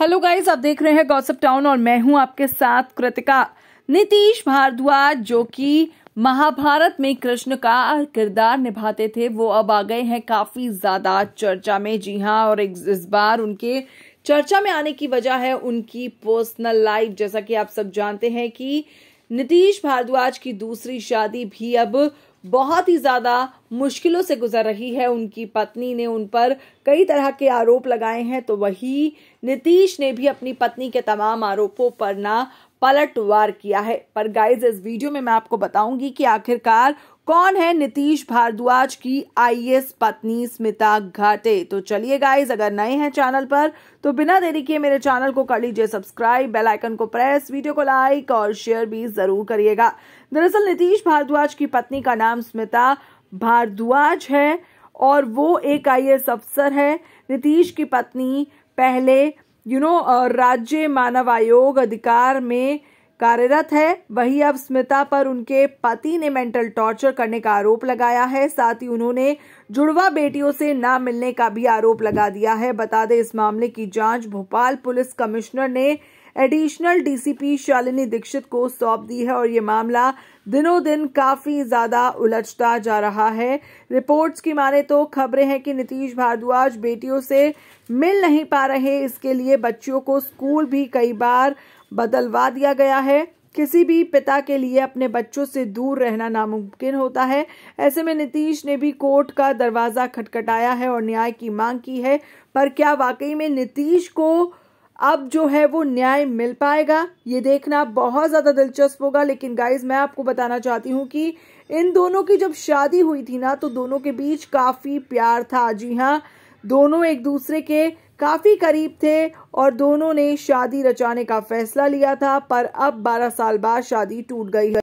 hello guys आप देख रहे हैं गॉसिप टाउन और मैं हूं आपके साथ कृतिका नीतीश भारद्वाज जो कि महाभारत में कृष्ण का किरदार निभाते थे वो अब आ गए हैं काफी ज्यादा चर्चा में जी हाँ और इस बार उनके चर्चा में आने की वजह है उनकी पर्सनल लाइफ जैसा कि आप सब जानते हैं कि नीतीश भारद्वाज की दूसरी शादी भी अब बहुत ही ज़्यादा मुश्किलों से गुजर रही है उनकी पत्नी ने उन पर कई तरह के आरोप लगाए हैं तो वही नीतीश ने भी अपनी पत्नी के तमाम आरोपों पर ना पलटवार किया है पर गाइज इस वीडियो में मैं आपको बताऊंगी कि आखिरकार कौन है नीतीश भारद्वाज की आईएएस पत्नी स्मिता घाटे तो चलिए गाइज अगर नए हैं चैनल पर तो बिना देरी किए मेरे चैनल को कर लीजिए सब्सक्राइब बेल आइकन को प्रेस वीडियो को लाइक और शेयर भी जरूर करिएगा दरअसल नीतीश भारद्वाज की पत्नी का नाम स्मिता भारद्वाज है और वो एक आई अफसर है नीतीश की पत्नी पहले यू नो राज्य मानव आयोग अधिकार में कार्यरत है वही अब स्मिता पर उनके पति ने मेंटल टॉर्चर करने का आरोप लगाया है साथ ही उन्होंने जुड़वा बेटियों से ना मिलने का भी आरोप लगा दिया है बता दें इस मामले की जांच भोपाल पुलिस कमिश्नर ने एडिशनल डीसीपी शालिनी दीक्षित को सौंप दी है और ये मामला दिनों दिन काफी ज्यादा उलझता जा रहा है रिपोर्ट्स की माने तो खबरें हैं कि नीतीश भारद्वाज बेटियों से मिल नहीं पा रहे इसके लिए बच्चियों को स्कूल भी कई बार बदलवा दिया गया है किसी भी पिता के लिए अपने बच्चों से दूर रहना नामुमकिन होता है ऐसे में नीतीश ने भी कोर्ट का दरवाज़ा खटखटाया है और न्याय की मांग की है पर क्या वाकई में नीतीश को अब जो है वो न्याय मिल पाएगा ये देखना बहुत ज़्यादा दिलचस्प होगा लेकिन गाइज मैं आपको बताना चाहती हूँ कि इन दोनों की जब शादी हुई थी ना तो दोनों के बीच काफ़ी प्यार था जी हाँ दोनों एक दूसरे के काफ़ी करीब थे और दोनों ने शादी रचाने का फैसला लिया था पर अब 12 साल बाद शादी टूट गई है